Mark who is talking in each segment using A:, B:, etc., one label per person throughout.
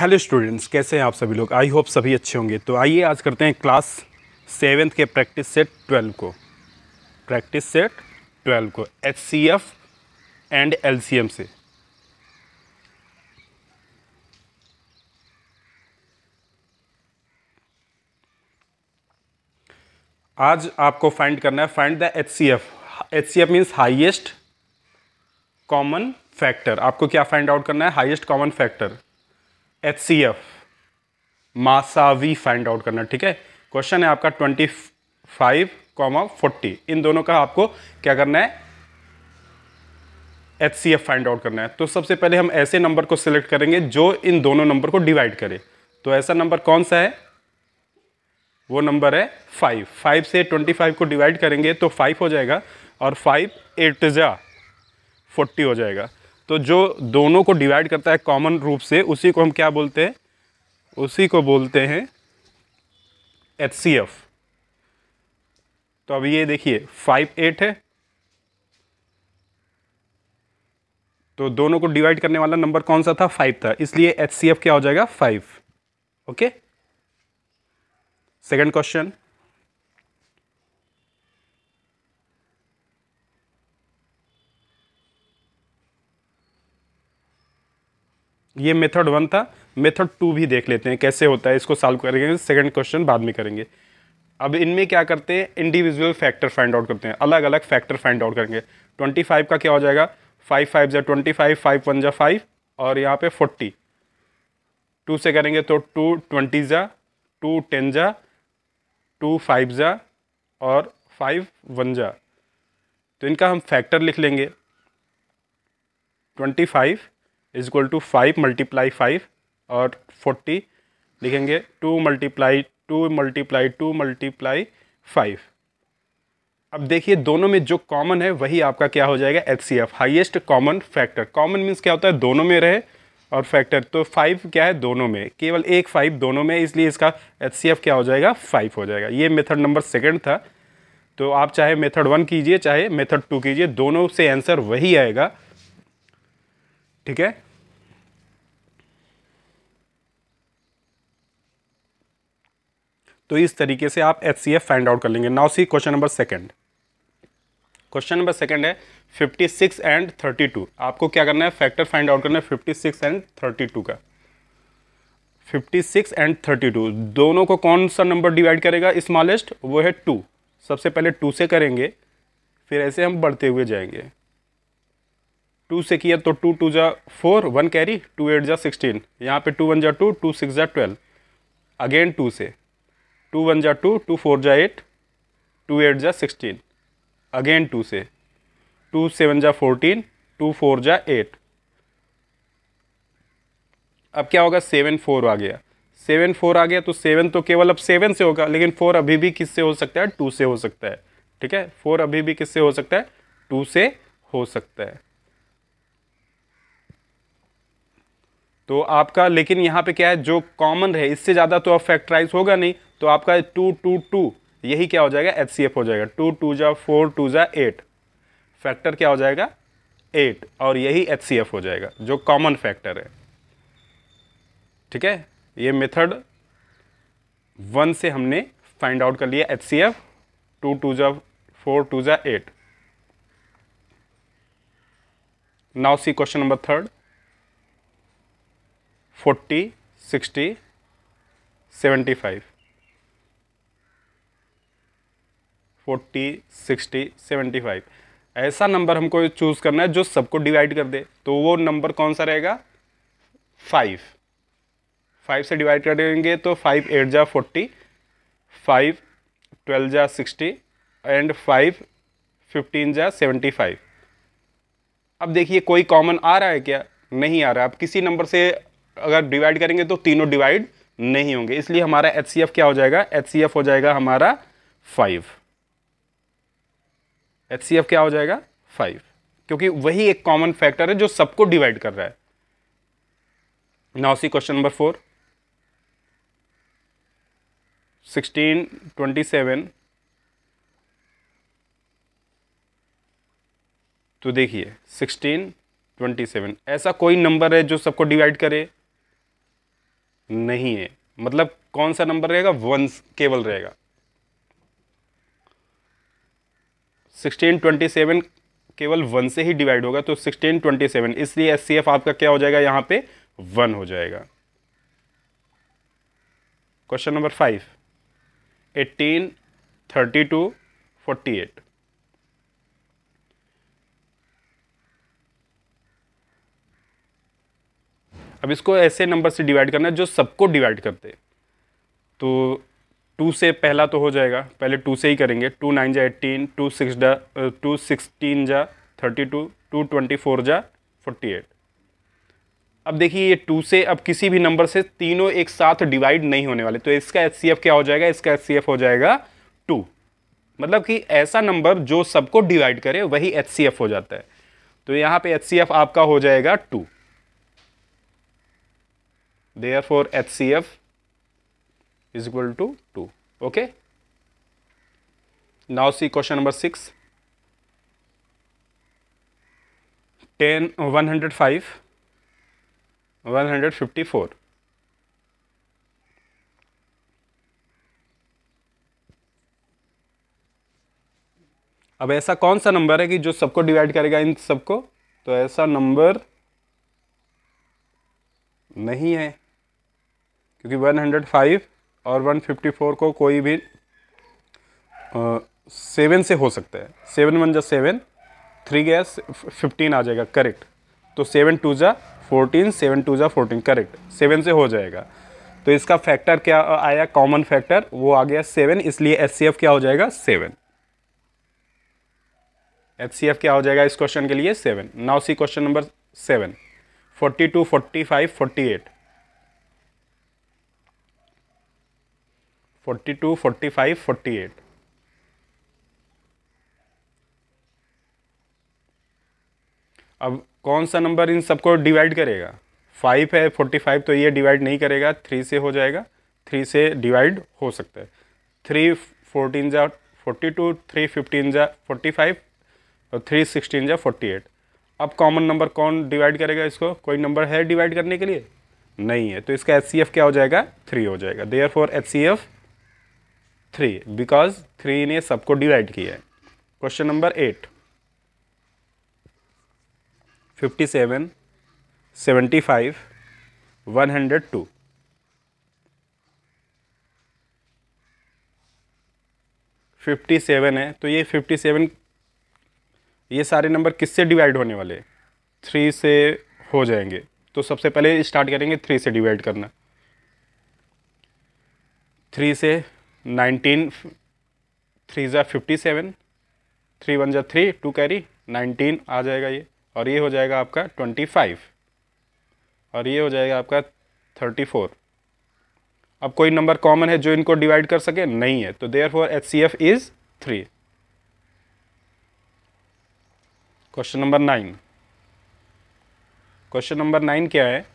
A: Hello students कैसे हैं आप सभी लोग आई होप सभी अच्छे होंगे तो आइए आज करते हैं क्लास सेवेंथ के प्रैक्टिस सेट ट्वेल्व को प्रैक्टिस सेट ट्वेल्व को H C F and L C M से आज आपको फाइंड करना है find the H C F H C F means highest common factor आपको क्या फाइंड आउट करना है highest common factor H C F मासावी फाइंड आउट करना ठीक है क्वेश्चन है आपका ट्वेंटी फाइव कॉमा फोर्टी इन दोनों का आपको क्या करना है H C F find out करना है तो सबसे पहले हम ऐसे नंबर को सिलेक्ट करेंगे जो इन दोनों नंबर को डिवाइड करे तो ऐसा नंबर कौन सा है वो नंबर है फाइव फाइव से ट्वेंटी फाइव को डिवाइड करेंगे तो फाइव हो जाएगा और फाइव एट जा फोर्टी हो जाएगा तो जो दोनों को डिवाइड करता है कॉमन रूप से उसी को हम क्या बोलते हैं उसी को बोलते हैं एच सी एफ तो अब ये देखिए फाइव एट है तो दोनों को डिवाइड करने वाला नंबर कौन सा था फाइव था इसलिए एच सी एफ क्या हो जाएगा फाइव ओके सेकंड क्वेश्चन ये मेथड वन था मेथड टू भी देख लेते हैं कैसे होता है इसको सॉल्व करेंगे सेकंड क्वेश्चन बाद में करेंगे अब इनमें क्या करते हैं इंडिविजुअल फैक्टर फाइंड आउट करते हैं अलग अलग फैक्टर फाइंड आउट करेंगे ट्वेंटी फाइव का क्या हो जाएगा फाइव फाइव ज़ा ट्वेंटी फाइव फाइव वन ज़ा फाइव और यहाँ पे फोर्टी टू से करेंगे तो टू ट्वेंटी ज़ा टू टेन ज़ा टू फाइव ज़ा और फाइव वन ज़ा तो इनका हम फैक्टर लिख लेंगे twenty five is equal to five multiply five और फोर्टी लिखेंगे two multiply two multiply two multiply five अब देखिए दोनों में जो कॉमन है वही आपका क्या हो जाएगा H C F highest common factor common means क्या होता है दोनों में रहे और फैक्टर तो फाइव क्या है दोनों में केवल एक फाइव दोनों में इसलिए इसका एच सी एफ क्या हो जाएगा फाइव हो जाएगा ये मेथड नंबर सेकेंड था तो आप चाहे मेथड वन कीजिए चाहे मेथड टू कीजिए दोनों से आंसर वही आएगा ठीक है तो इस तरीके से आप एच फाइंड आउट कर लेंगे now see question number second question number second है 56 एंड 32 आपको क्या करना है फैक्टर फाइंड आउट करना है 56 एंड 32 का 56 एंड 32 दोनों को कौन सा नंबर डिवाइड करेगा स्मॉलेस्ट वो है टू सबसे पहले टू से करेंगे फिर ऐसे हम बढ़ते हुए जाएंगे टू से किया तो टू टू जा four one carry two eight जा सिक्सटीन यहाँ पे टू वन जा टू टू सिक्स जा ट्वेल्व अगेन टू से टू वन जा टू टू फोर जा एट टू एट जा सिक्सटीन अगेन टू से टू सेवन जा फोरटीन टू फोर जा एट अब क्या होगा सेवन फोर आ गया सेवन फोर आ गया तो सेवन तो केवल अब सेवन से होगा लेकिन फोर अभी भी किससे हो सकता है टू से हो सकता है ठीक है फोर अभी भी किससे हो सकता है टू से हो सकता है तो आपका लेकिन यहाँ पे क्या है जो कॉमन है इससे ज़्यादा तो अब फैक्टराइज होगा नहीं तो आपका टू टू टू यही क्या हो जाएगा एच हो जाएगा टू टू जा फोर टू जा एट फैक्टर क्या हो जाएगा एट और यही एच हो जाएगा जो कॉमन फैक्टर है ठीक है ये मेथड वन से हमने फाइंड आउट कर लिया H C F two two जा फोर टू जा eight now see question number third forty sixty seventy five forty sixty seventy five ऐसा नंबर हमको चूज़ करना है जो सबको डिवाइड कर दे तो वो नंबर कौन सा रहेगा फाइव फाइव से डिवाइड कर देंगे तो फाइव एट जा फोर्टी फाइव ट्वेल्व जा सिक्सटी एंड फाइव फिफ्टीन जा सेवेंटी फाइव अब देखिए कोई कॉमन आ रहा है क्या नहीं आ रहा आप किसी नंबर से अगर डिवाइड करेंगे तो तीनों डिवाइड नहीं होंगे इसलिए हमारा एच क्या हो जाएगा एच हो जाएगा हमारा फाइव एच क्या हो जाएगा फाइव क्योंकि वही एक कॉमन फैक्टर है जो सबको डिवाइड कर रहा है now see question number four sixteen twenty seven तो देखिए सिक्सटीन ट्वेंटी सेवन ऐसा कोई नंबर है जो सबको डिवाइड करे नहीं है मतलब कौन सा नंबर रहेगा वंस केवल रहेगा 1627 ट्वेंटी सेवन केवल वन से ही डिवाइड होगा तो सिक्सटीन ट्वेंटी सेवन इसलिए एस आपका क्या हो जाएगा यहाँ पे वन हो जाएगा question number five eighteen thirty two forty eight अब इसको ऐसे नंबर से डिवाइड करना है जो सबको डिवाइड करते तो टू से पहला तो हो जाएगा पहले टू से ही करेंगे टू नाइन जा एट्टीन टू सिक्स डा टू सिक्सटीन जा thirty two two twenty four जा फोर्टी एट अब देखिए ये टू से अब किसी भी नंबर से तीनों एक साथ डिवाइड नहीं होने वाले तो इसका एच क्या हो जाएगा इसका एच हो जाएगा टू मतलब कि ऐसा नंबर जो सबको डिवाइड करे वही एच हो जाता है तो यहाँ पे एच आपका हो जाएगा two therefore H C F is equal to 2 okay now see question number 6 10 105 154 अब ऐसा कौन सा नंबर है कि जो सबको डिवाइड करेगा इन सबको तो ऐसा नंबर नहीं है क्योंकि 105 और 154 को कोई भी सेवन से हो सकता है सेवन वन जा सेवन थ्री गया फिफ्टीन आ जाएगा करेक्ट तो सेवन टू जा फोर्टीन सेवन टू जा फोर्टीन करेक्ट सेवन से हो जाएगा तो इसका फैक्टर क्या आया कॉमन फैक्टर वो आ गया सेवन इसलिए एच क्या हो जाएगा सेवन एच क्या हो जाएगा इस क्वेश्चन के लिए seven now see question number seven forty two forty five forty eight forty two forty five forty eight अब कौन सा नंबर इन सबको डिवाइड करेगा फाइव है फोर्टी फाइव तो ये डिवाइड नहीं करेगा थ्री से हो जाएगा थ्री से डिवाइड हो सकता है थ्री फोर्टीन जा फोर्टी टू थ्री फिफ्टीन जा फोर्टी फाइव और थ्री सिक्सटीन जा फोर्टी एट अब कॉमन नंबर कौन डिवाइड करेगा इसको कोई नंबर है डिवाइड करने के लिए नहीं है तो इसका एच क्या हो जाएगा थ्री हो जाएगा therefore H three because three ने सबको डिवाइड किया है question number eight fifty seven seventy five one hundred two fifty seven है तो ये फिफ्टी सेवन ये सारे नंबर किससे डिवाइड होने वाले थ्री से हो जाएंगे तो सबसे पहले स्टार्ट करेंगे थ्री से डिवाइड करना थ्री से नाइनटीन थ्री ज़ा फिफ्टी सेवन थ्री वन ज़ा थ्री टू कैरी नाइनटीन आ जाएगा ये और ये हो जाएगा आपका ट्वेंटी फाइव और ये हो जाएगा आपका थर्टी फोर अब कोई नंबर कॉमन है जो इनको डिवाइड कर सके नहीं है तो therefore H C F is three question number nine question number nine क्या है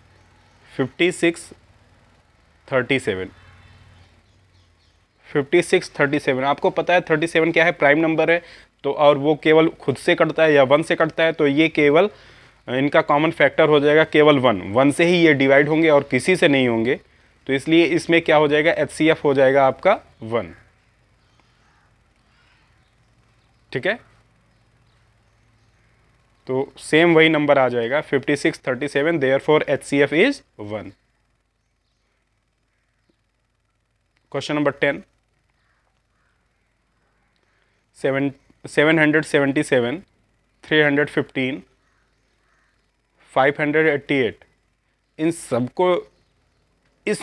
A: fifty six thirty seven fifty six thirty seven आपको पता है थर्टी सेवन क्या है प्राइम नंबर है तो और वो केवल खुद से कटता है या वन से कटता है तो ये केवल इनका कॉमन फैक्टर हो जाएगा केवल वन वन से ही ये डिवाइड होंगे और किसी से नहीं होंगे तो इसलिए इसमें क्या हो जाएगा एच हो जाएगा आपका वन ठीक है तो सेम वही नंबर आ जाएगा fifty six thirty seven therefore H C F is one question number ten seven seven hundred seventy seven three hundred fifteen five hundred eighty eight इन सबको इस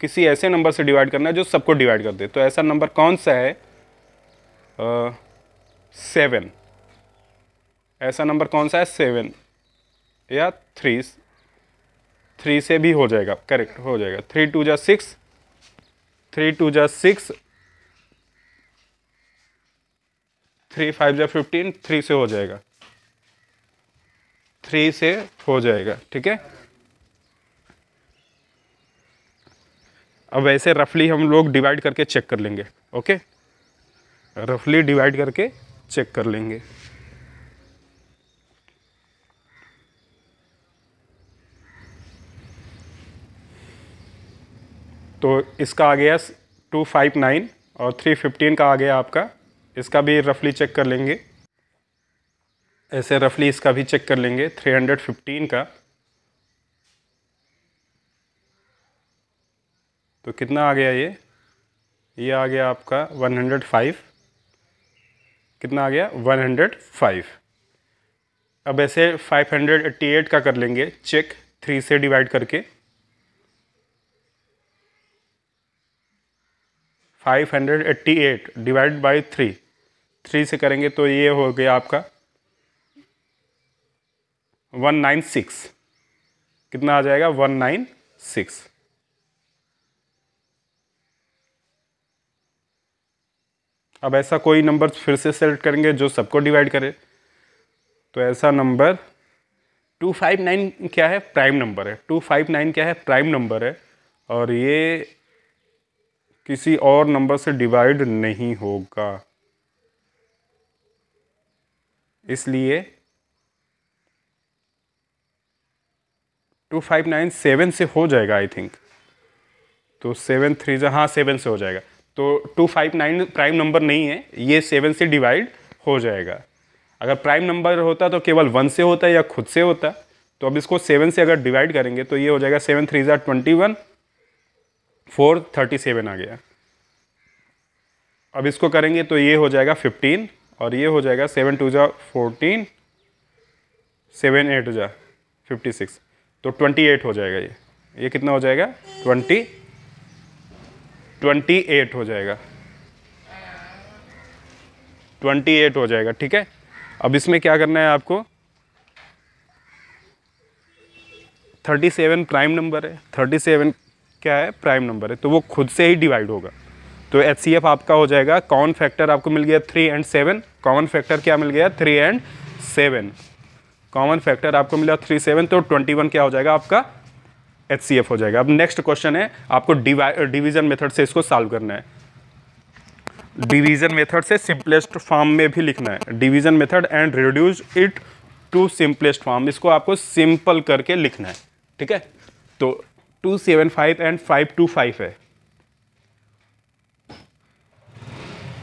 A: किसी ऐसे नंबर से डिवाइड करना है जो सबको डिवाइड कर दे तो ऐसा नंबर कौन सा है सेवन uh, ऐसा नंबर कौन सा है सेवन या थ्री थ्री से भी हो जाएगा करेक्ट हो जाएगा थ्री टू जा सिक्स थ्री टू जा सिक्स थ्री फाइव या फिफ्टीन थ्री से हो जाएगा थ्री से हो जाएगा ठीक है अब ऐसे रफली हम लोग डिवाइड करके चेक कर लेंगे ओके रफली डिवाइड करके चेक कर लेंगे तो इसका आ गया टू फाइव नाइन और थ्री फिफ्टीन का आ गया आपका इसका भी रफली चेक कर लेंगे ऐसे रफली इसका भी चेक कर लेंगे 315 का तो कितना आ गया ये ये आ गया आपका 105 कितना आ गया 105 अब ऐसे 588 का कर लेंगे चेक थ्री से डिवाइड करके five hundred eighty eight divide by three three से करेंगे तो ये हो गया आपका वन नाइन सिक्स कितना आ जाएगा वन नाइन सिक्स अब ऐसा कोई नंबर फिर से सेलेक्ट करेंगे जो सबको डिवाइड करे तो ऐसा नंबर टू फाइव नाइन क्या है प्राइम नंबर है टू फाइव नाइन क्या है प्राइम नंबर है और ये किसी और नंबर से डिवाइड नहीं होगा इसलिए टू फाइव नाइन सेवन से हो जाएगा आई थिंक तो सेवन थ्री जो हाँ सेवन से हो जाएगा तो two five nine prime number नहीं है ये सेवन से डिवाइड हो जाएगा अगर प्राइम नंबर होता तो केवल वन से होता या खुद से होता तो अब इसको सेवन से अगर डिवाइड करेंगे तो ये हो जाएगा सेवन थ्री ज़ार twenty one four thirty seven आ गया अब इसको करेंगे तो ये हो जाएगा फिफ्टीन और ये हो जाएगा सेवन टू जा फोर्टीन सेवन एट जा फिफ्टी सिक्स तो ट्वेंटी एट हो जाएगा ये ये कितना हो जाएगा ट्वेंटी ट्वेंटी एट हो जाएगा ट्वेंटी एट हो जाएगा ठीक है अब इसमें क्या करना है आपको थर्टी सेवन प्राइम नंबर है थर्टी सेवन क्या है प्राइम नंबर है तो वो खुद से ही डिवाइड होगा तो एच आपका हो जाएगा कॉमन फैक्टर आपको मिल गया three and seven common factor क्या मिल गया three and seven common factor आपको मिला थ्री सेवन तो ट्वेंटी वन क्या हो जाएगा आपका एच हो जाएगा अब नेक्स्ट क्वेश्चन है आपको डिवीजन मेथड से इसको सॉल्व करना है डिवीजन मेथड से सिंपलेस्ट फॉर्म में भी लिखना है division method and reduce it to simplest form इसको आपको सिंपल करके लिखना है ठीक है तो two seven five and five two five है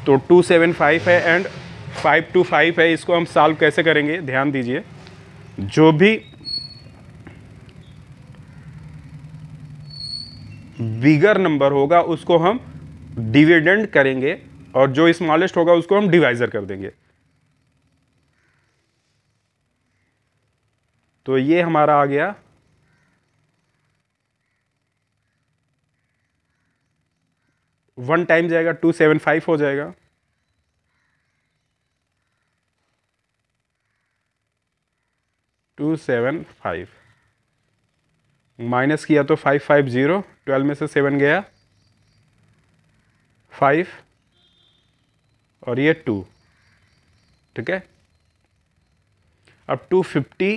A: तो टू सेवन फाइव है एंड फाइव टू फाइव है इसको हम सॉल्व कैसे करेंगे ध्यान दीजिए जो भी बिगर नंबर होगा उसको हम डिविडेंड करेंगे और जो स्मॉलेस्ट होगा उसको हम डिवाइजर कर देंगे तो ये हमारा आ गया वन टाइम जाएगा टू सेवन फाइव हो जाएगा टू सेवन फाइव माइनस किया तो फाइव फाइव ज़ीरो ट्वेल्व में से सेवन गया फाइव और ये टू ठीक है अब two fifty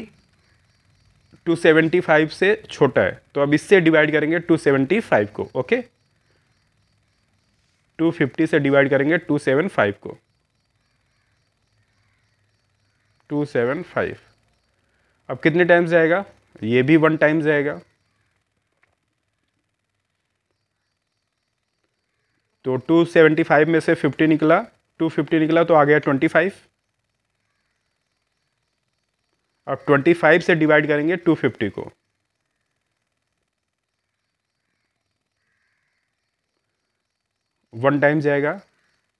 A: two seventy five से छोटा है तो अब इससे डिवाइड करेंगे टू सेवेंटी फाइव को ओके okay? 250 से डिवाइड करेंगे 275 को 275 अब कितने टाइम जाएगा ये भी वन टाइम जाएगा तो 275 में से 50 निकला 250 निकला तो आ गया 25 अब 25 से डिवाइड करेंगे 250 को वन टाइम जाएगा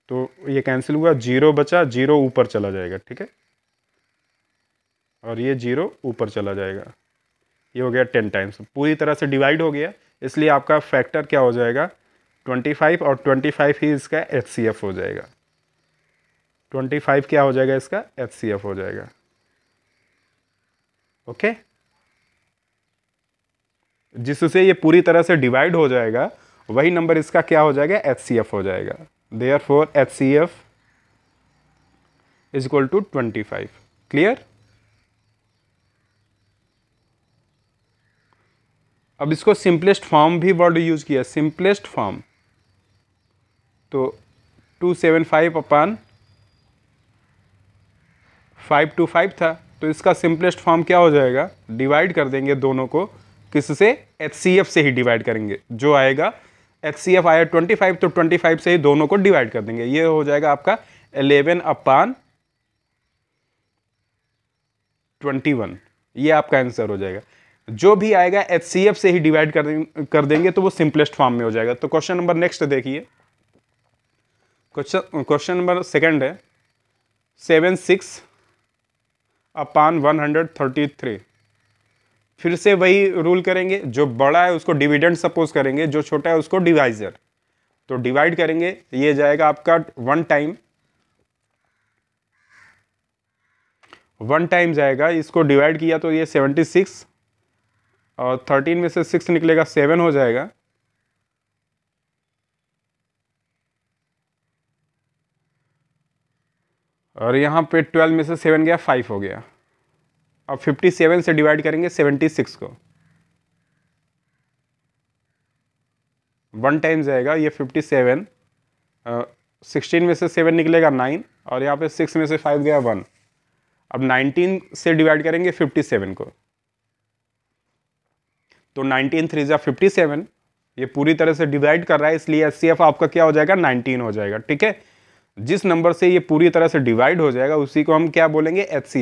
A: तो ये कैंसिल हुआ जीरो बचा जीरो ऊपर चला जाएगा ठीक है और ये जीरो ऊपर चला जाएगा ये हो गया टेन टाइम्स पूरी तरह से डिवाइड हो गया इसलिए आपका फैक्टर क्या हो जाएगा ट्वेंटी फाइव और ट्वेंटी फाइव ही इसका एच सी एफ हो जाएगा ट्वेंटी फाइव क्या हो जाएगा इसका एच सी एफ हो जाएगा ओके जिससे ये पूरी तरह से डिवाइड हो जाएगा वही नंबर इसका क्या हो जाएगा एच हो जाएगा therefore H C F is equal to twenty five clear अब इसको सिंपलेस्ट फॉर्म भी वर्ड यूज़ किया सिंपलेस्ट फॉर्म तो two seven five upon five two five था तो इसका सिंपलेस्ट फॉर्म क्या हो जाएगा डिवाइड कर देंगे दोनों को किस से एच से ही डिवाइड करेंगे जो आएगा एच सी एफ आया ट्वेंटी फाइव तो ट्वेंटी फाइव से ही दोनों को डिवाइड कर देंगे ये हो जाएगा आपका एलेवन अपान ट्वेंटी वन ये आपका आंसर हो जाएगा जो भी आएगा एच सी एफ से ही डिवाइड कर देंगे कर देंगे तो वो सिंपलेस्ट फॉर्म में हो जाएगा तो क्वेश्चन नंबर नेक्स्ट देखिए क्वेश्चन क्वेश्चन नंबर सेकंड है seven six upon one hundred thirty three फिर से वही रूल करेंगे जो बड़ा है उसको डिविडेंड सपोज करेंगे जो छोटा है उसको डिवाइजर तो डिवाइड करेंगे तो ये जाएगा आपका वन टाइम वन टाइम जाएगा इसको डिवाइड किया तो ये सेवेंटी सिक्स और थर्टीन में से सिक्स निकलेगा सेवन हो जाएगा और यहाँ पे ट्वेल्व में से सेवन गया फाइव हो गया अब 57 से डिवाइड करेंगे 76 को वन टाइम जाएगा ये 57 सेवन सिक्सटीन में से सेवन निकलेगा नाइन और यहाँ पे सिक्स में से फाइव गया वन अब 19 से डिवाइड करेंगे फिफ्टी सेवन को तो नाइनटीन थ्री जो फिफ्टी सेवन ये पूरी तरह से डिवाइड कर रहा है इसलिए एस आपका क्या हो जाएगा नाइनटीन हो जाएगा ठीक है जिस नंबर से ये पूरी तरह से डिवाइड हो जाएगा उसी को हम क्या बोलेंगे एच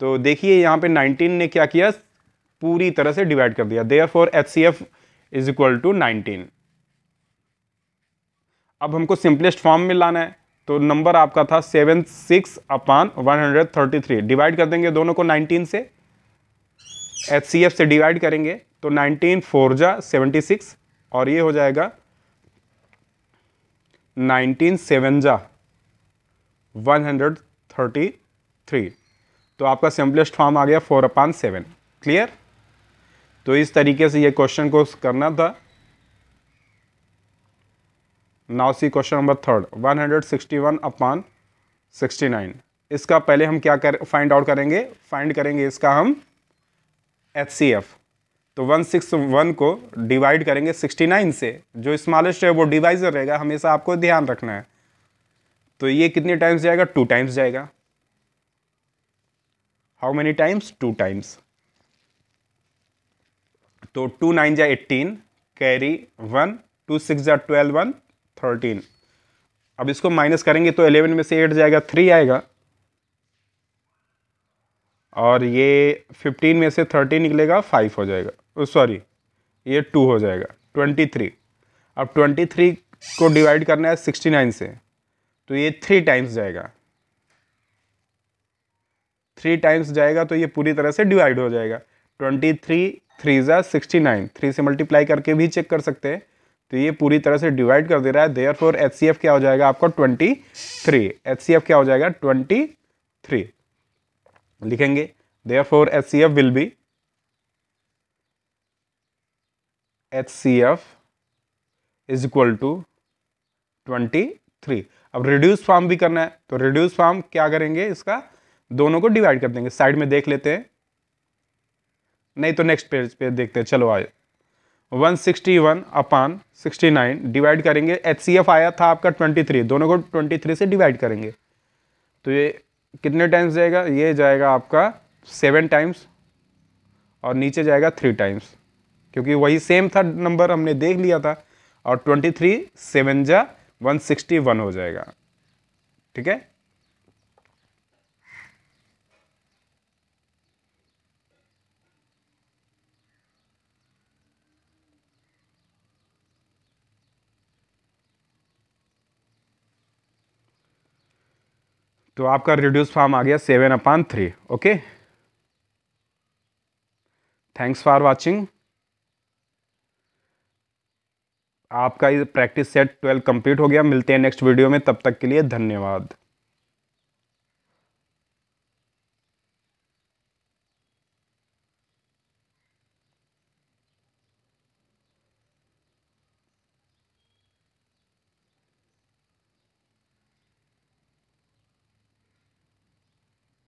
A: तो देखिए यहाँ पे 19 ने क्या किया पूरी तरह से डिवाइड कर दिया therefore H C F is equal to nineteen अब हमको सिंपलेस्ट फॉर्म में लाना है तो नंबर आपका था seven six upon one hundred thirty three divide कर देंगे दोनों को नाइनटीन से एच सी एफ से डिवाइड करेंगे तो नाइनटीन फोर जा सेवेंटी सिक्स और ये हो जाएगा नाइनटीन सेवन जा वन हंड्रेड थर्टी थ्री तो आपका सिंपलेस्ट फॉर्म आ गया फोर अपान सेवन क्लियर तो इस तरीके से ये क्वेश्चन को करना था now see question number third one hundred sixty one upon sixty nine इसका पहले हम क्या कर फाइंड आउट करेंगे फाइंड करेंगे इसका हम एच सी एफ तो वन सिक्स वन को डिवाइड करेंगे सिक्सटी नाइन से जो स्मॉलेस्ट है वो डिवाइजर रहेगा हमेशा आपको ध्यान रखना है तो ये कितने टाइम्स जाएगा टू टाइम्स जाएगा how many times two times तो टू नाइन जा eighteen carry one two six जा ट्वेल्व वन थर्टीन अब इसको माइनस करेंगे तो एलेवन में से एट जाएगा थ्री आएगा और ये फिफ्टीन में से थर्टीन निकलेगा फाइव हो जाएगा सॉरी ये टू हो जाएगा ट्वेंटी थ्री अब ट्वेंटी थ्री को डिवाइड करना है सिक्सटी नाइन से तो ये थ्री टाइम्स जाएगा थ्री टाइम्स जाएगा तो ये पूरी तरह से डिवाइड हो जाएगा ट्वेंटी थ्री थ्री ज़ा सिक्सटी नाइन थ्री से मल्टीप्लाई करके भी चेक कर सकते हैं तो ये पूरी तरह से डिवाइड कर दे रहा है therefore H C F क्या हो जाएगा आपको twenty three H C F क्या हो जाएगा ट्वेंटी थ्री लिखेंगे therefore H C F will be H C F is equal to twenty three अब रिड्यूस फॉर्म भी करना है तो रिड्यूस फॉर्म क्या करेंगे इसका दोनों को डिवाइड कर देंगे साइड में देख लेते हैं नहीं तो नेक्स्ट पेज पे देखते हैं चलो आए 161 sixty one upon sixty divide करेंगे एच आया था आपका 23 दोनों को 23 से डिवाइड करेंगे तो ये कितने टाइम्स जाएगा ये जाएगा आपका सेवन टाइम्स और नीचे जाएगा थ्री टाइम्स क्योंकि वही सेम था नंबर हमने देख लिया था और ट्वेंटी थ्री सेवन जा वन सिक्सटी वन हो जाएगा ठीक है तो आपका रिड्यूस फॉर्म आ गया seven upon three okay thanks for watching आपका ये प्रैक्टिस सेट ट्वेल्व कंप्लीट हो गया मिलते हैं नेक्स्ट वीडियो में तब तक के लिए धन्यवाद